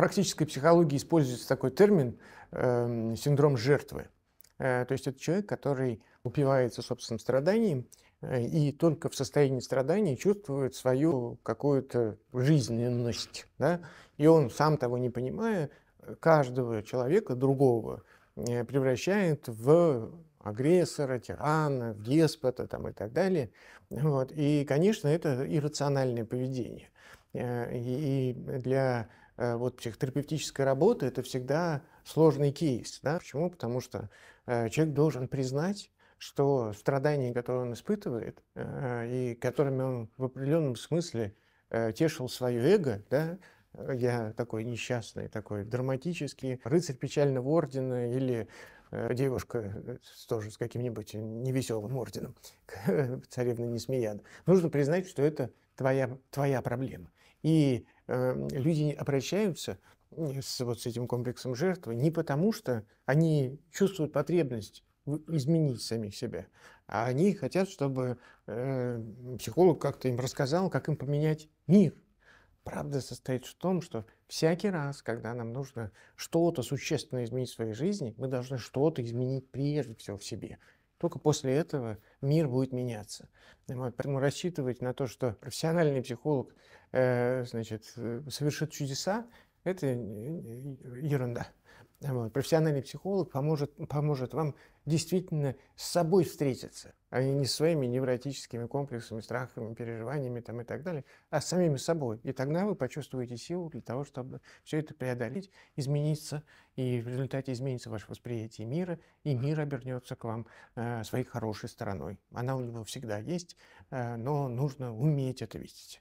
практической психологии используется такой термин э, синдром жертвы. Э, то есть это человек, который упивается собственным страданием э, и только в состоянии страдания чувствует свою какую-то жизненность. Да? И он, сам того не понимая, каждого человека другого э, превращает в агрессора, тирана, деспота там, и так далее. Вот. И, конечно, это иррациональное поведение. Э, и для Э, вот, психотерапевтическая работа – это всегда сложный кейс. Да? Почему? Потому что э, человек должен признать, что страдания, которые он испытывает, э, и которыми он в определенном смысле тешил свое эго, да, я такой несчастный, такой драматический, рыцарь печального ордена или девушка тоже с каким-нибудь невеселым орденом, царевна Несмеяна. Нужно признать, что это твоя, твоя проблема. И Эм, люди обращаются с, вот с этим комплексом жертвы не потому, что они чувствуют потребность изменить самих себя, а они хотят, чтобы э, психолог как-то им рассказал, как им поменять мир. Правда состоит в том, что всякий раз, когда нам нужно что-то существенно изменить в своей жизни, мы должны что-то изменить прежде всего в себе. Только после этого мир будет меняться. Поэтому рассчитывать на то, что профессиональный психолог э, значит, э, совершит чудеса, это ерунда вот, профессиональный психолог поможет, поможет вам действительно с собой встретиться, а не с своими невротическими комплексами, страхами, переживаниями там, и так далее, а с самими собой. И тогда вы почувствуете силу для того, чтобы все это преодолеть, измениться, и в результате изменится ваше восприятие мира, и мир обернется к вам э, своей хорошей стороной. Она у него всегда есть, э, но нужно уметь это видеть.